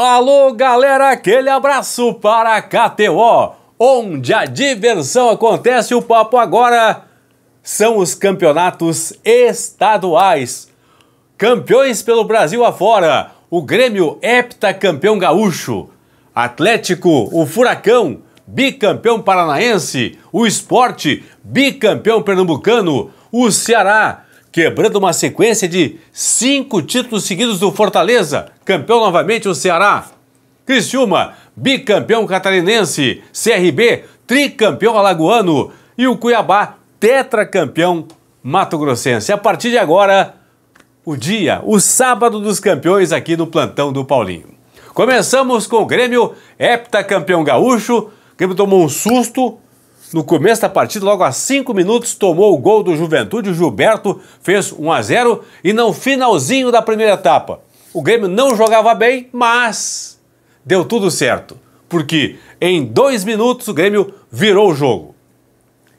Alô, galera, aquele abraço para a KTO, onde a diversão acontece. O papo agora são os campeonatos estaduais. Campeões pelo Brasil afora, o Grêmio heptacampeão gaúcho, Atlético, o Furacão, bicampeão paranaense, o Esporte, bicampeão pernambucano, o Ceará, quebrando uma sequência de cinco títulos seguidos do Fortaleza, campeão novamente o Ceará. Criciúma, bicampeão catarinense, CRB, tricampeão alagoano e o Cuiabá, tetracampeão mato-grossense. A partir de agora, o dia, o sábado dos campeões aqui no plantão do Paulinho. Começamos com o Grêmio, heptacampeão gaúcho. O Grêmio tomou um susto no começo da partida, logo a 5 minutos, tomou o gol do Juventude. O Gilberto fez 1 a 0 e no finalzinho da primeira etapa. O Grêmio não jogava bem, mas deu tudo certo, porque em dois minutos o Grêmio virou o jogo.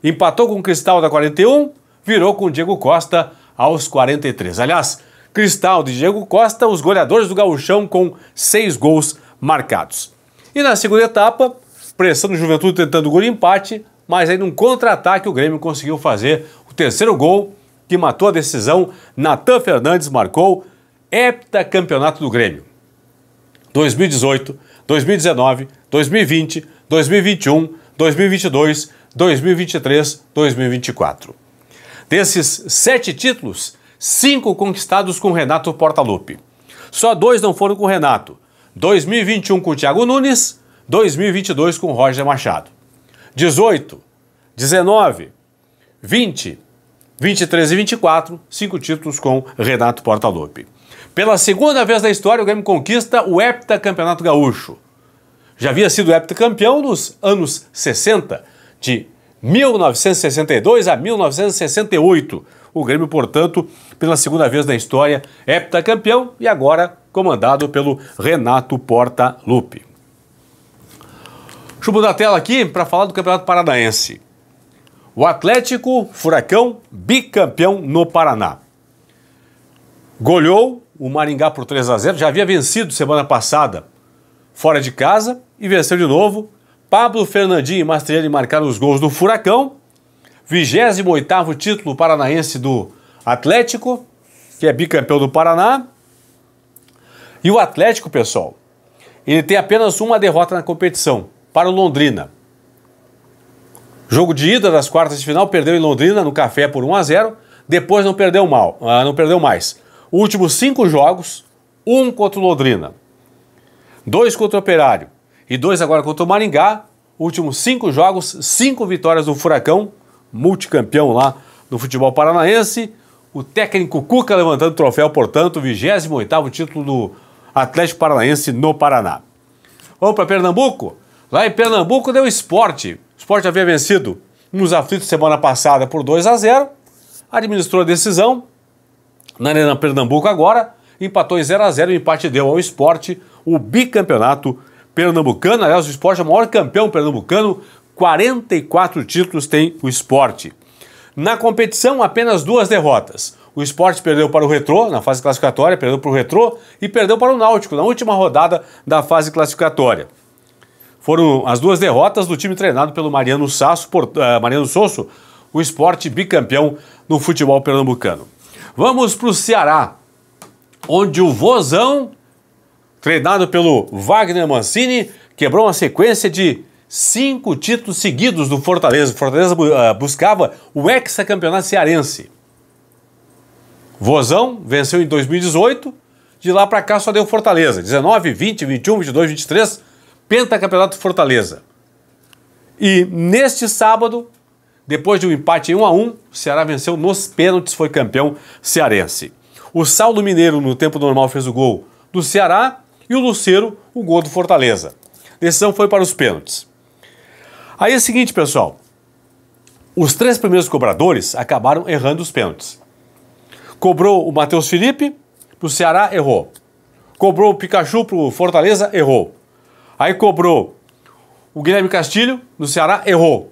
Empatou com o Cristal da 41, virou com o Diego Costa aos 43. Aliás, Cristal de Diego Costa, os goleadores do Gauchão com seis gols marcados. E na segunda etapa, pressão do Juventude tentando o gol empate, mas aí num contra-ataque o Grêmio conseguiu fazer o terceiro gol que matou a decisão. Natan Fernandes marcou heptacampeonato do Grêmio. 2018, 2019, 2020, 2021, 2022, 2023, 2024. Desses sete títulos, cinco conquistados com Renato Portaluppi. Só dois não foram com Renato. 2021 com Thiago Nunes, 2022 com Roger Machado. 18, 19, 20, 23 e 24, cinco títulos com Renato Portaluppi. Pela segunda vez na história, o Grêmio conquista o heptacampeonato gaúcho. Já havia sido heptacampeão nos anos 60, de 1962 a 1968. O Grêmio, portanto, pela segunda vez na história, heptacampeão e agora comandado pelo Renato Porta Lupe. Deixa eu mudar a tela aqui para falar do Campeonato Paranaense. O Atlético Furacão, bicampeão no Paraná. Golhou o Maringá por 3 a 0 já havia vencido semana passada fora de casa e venceu de novo. Pablo Fernandinho e Mastriani marcaram os gols do Furacão. 28º título paranaense do Atlético, que é bicampeão do Paraná. E o Atlético, pessoal, ele tem apenas uma derrota na competição, para o Londrina. Jogo de ida das quartas de final, perdeu em Londrina no café por 1 a 0 depois não perdeu mal, ah, não perdeu mais. Últimos cinco jogos, um contra o Londrina, dois contra o Operário e dois agora contra o Maringá. Últimos cinco jogos, cinco vitórias do Furacão, multicampeão lá no futebol paranaense. O técnico Cuca levantando o troféu, portanto, 28 título do Atlético Paranaense no Paraná. Vamos para Pernambuco? Lá em Pernambuco deu esporte. O esporte havia vencido nos aflitos semana passada por 2 a 0 administrou a decisão. Na Arena Pernambuco agora, empatou em 0 a 0 o empate deu ao esporte o bicampeonato pernambucano. Aliás, o esporte é o maior campeão pernambucano, 44 títulos tem o esporte. Na competição, apenas duas derrotas. O esporte perdeu para o Retrô na fase classificatória, perdeu para o Retrô e perdeu para o Náutico na última rodada da fase classificatória. Foram as duas derrotas do time treinado pelo Mariano, Sasso, por, uh, Mariano Sosso, o esporte bicampeão no futebol pernambucano. Vamos para o Ceará, onde o Vozão, treinado pelo Wagner Mancini, quebrou uma sequência de cinco títulos seguidos do Fortaleza. O Fortaleza uh, buscava o hexacampeonato cearense. Vozão venceu em 2018, de lá para cá só deu Fortaleza. 19, 20, 21, 22, 23, pentacampeonato Fortaleza. E neste sábado, depois de um empate em 1 a 1, o Ceará venceu nos pênaltis, foi campeão cearense. O Saulo Mineiro no tempo normal fez o gol do Ceará e o Luceiro o gol do Fortaleza. A decisão foi para os pênaltis. Aí é o seguinte, pessoal, os três primeiros cobradores acabaram errando os pênaltis. Cobrou o Matheus Felipe para o Ceará, errou. Cobrou o Pikachu para o Fortaleza, errou. Aí cobrou o Guilherme Castilho, do Ceará, errou.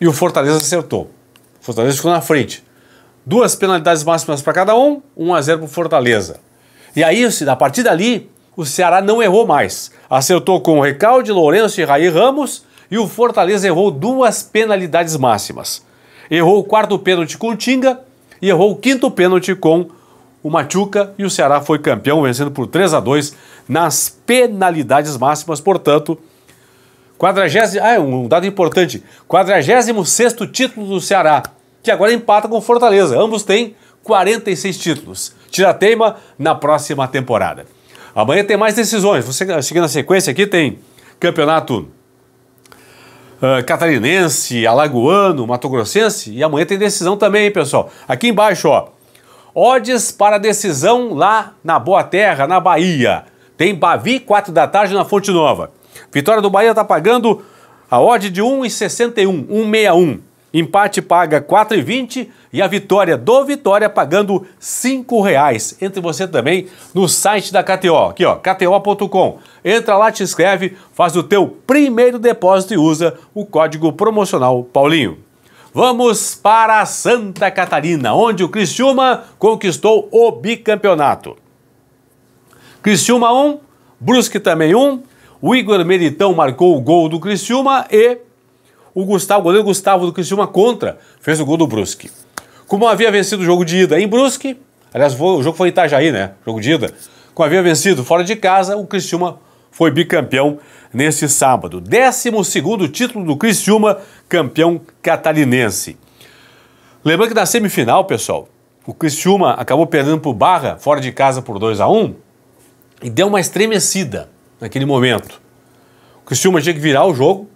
E o Fortaleza acertou. O Fortaleza ficou na frente. Duas penalidades máximas para cada um, 1 a 0 para o Fortaleza. E aí, a partir dali, o Ceará não errou mais. Acertou com o Recalde, Lourenço e Raí Ramos. E o Fortaleza errou duas penalidades máximas. Errou o quarto pênalti com o Tinga e errou o quinto pênalti com o Machuca. E o Ceará foi campeão, vencendo por 3 a 2 nas penalidades máximas, portanto. 40, ah, é um dado importante. 46 título do Ceará, que agora empata com Fortaleza. Ambos têm 46 títulos. Tira teima na próxima temporada. Amanhã tem mais decisões. Você seguindo a sequência aqui tem campeonato uh, catarinense, alagoano, mato-grossense e amanhã tem decisão também, hein, pessoal. Aqui embaixo, ó, odds para decisão lá na Boa Terra, na Bahia. Tem Bavi, 4 da tarde, na Fonte Nova. Vitória do Bahia está pagando a odd de 1,61, 1,61. Empate paga 4,20 e a vitória do Vitória pagando R$ reais. Entre você também no site da KTO, aqui ó, kto.com. Entra lá, te inscreve, faz o teu primeiro depósito e usa o código promocional Paulinho. Vamos para Santa Catarina, onde o Criciúma conquistou o bicampeonato. Criciúma 1, Brusque também 1. O Igor Meritão marcou o gol do Criciúma e o Gustavo, o goleiro Gustavo do Criciúma contra, fez o gol do Brusque. Como havia vencido o jogo de ida em Brusque, aliás, o jogo foi em Itajaí, né? Jogo de ida. Como havia vencido fora de casa, o Criciúma foi bicampeão neste sábado. 12 título do Criciúma, campeão catarinense. Lembrando que na semifinal, pessoal, o Criciúma acabou perdendo para o Barra, fora de casa por 2 a 1 e deu uma estremecida naquele momento. O Criciúma tinha que virar o jogo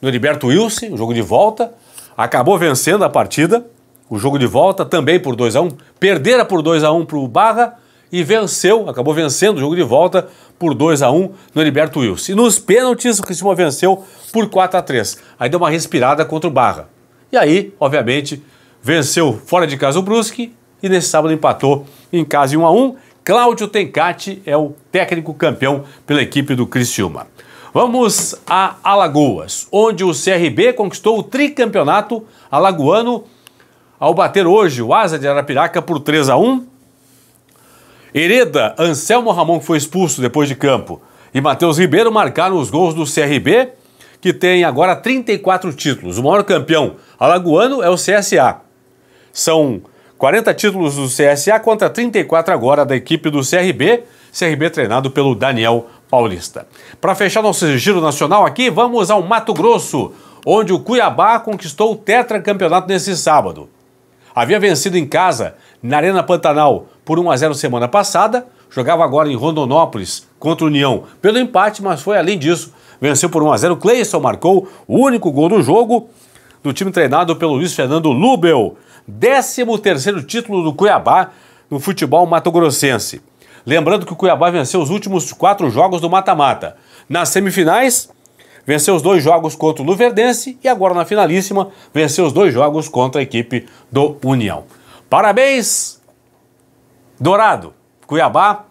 no Heriberto Wilson, o jogo de volta. Acabou vencendo a partida, o jogo de volta também por 2 x 1 Perdera por 2 x 1 para o Barra e venceu, acabou vencendo o jogo de volta por 2 x 1 no Heriberto Wilson. E nos pênaltis o Criciúma venceu por 4 x 3 Aí deu uma respirada contra o Barra. E aí, obviamente, venceu fora de casa o Brusque e nesse sábado empatou em casa em 1 x 1 Cláudio Tencati é o técnico campeão pela equipe do Criciúma. Vamos a Alagoas, onde o CRB conquistou o tricampeonato alagoano ao bater hoje o Asa de Arapiraca por 3 a 1. Hereda, Anselmo Ramon, que foi expulso depois de campo, e Matheus Ribeiro marcaram os gols do CRB, que tem agora 34 títulos. O maior campeão alagoano é o CSA. São 40 títulos do CSA contra 34 agora da equipe do CRB, CRB treinado pelo Daniel Paulista. Para fechar nosso giro nacional aqui, vamos ao Mato Grosso, onde o Cuiabá conquistou o tetracampeonato nesse sábado. Havia vencido em casa, na Arena Pantanal, por 1 a 0 semana passada, jogava agora em Rondonópolis contra o União pelo empate, mas foi além disso, venceu por 1 a 0. Cleison marcou o único gol do jogo do time treinado pelo Luiz Fernando Lubel. 13 título do Cuiabá no futebol mato-grossense. Lembrando que o Cuiabá venceu os últimos quatro jogos do mata-mata. Nas semifinais, venceu os dois jogos contra o Luverdense e agora na finalíssima, venceu os dois jogos contra a equipe do União. Parabéns, Dourado, Cuiabá,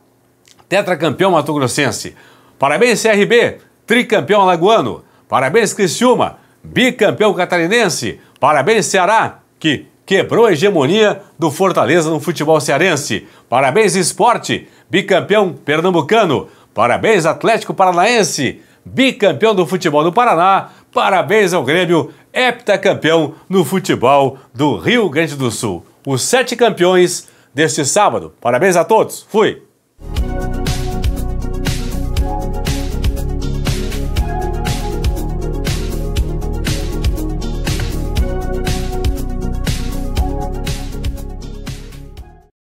tetracampeão mato-grossense. Parabéns, CRB, tricampeão alagoano. Parabéns, Criciúma, bicampeão catarinense. Parabéns, Ceará, que quebrou a hegemonia do Fortaleza no futebol cearense. Parabéns, esporte! Bicampeão pernambucano! Parabéns, Atlético Paranaense! Bicampeão do futebol do Paraná! Parabéns ao Grêmio, heptacampeão no futebol do Rio Grande do Sul. Os sete campeões deste sábado. Parabéns a todos! Fui!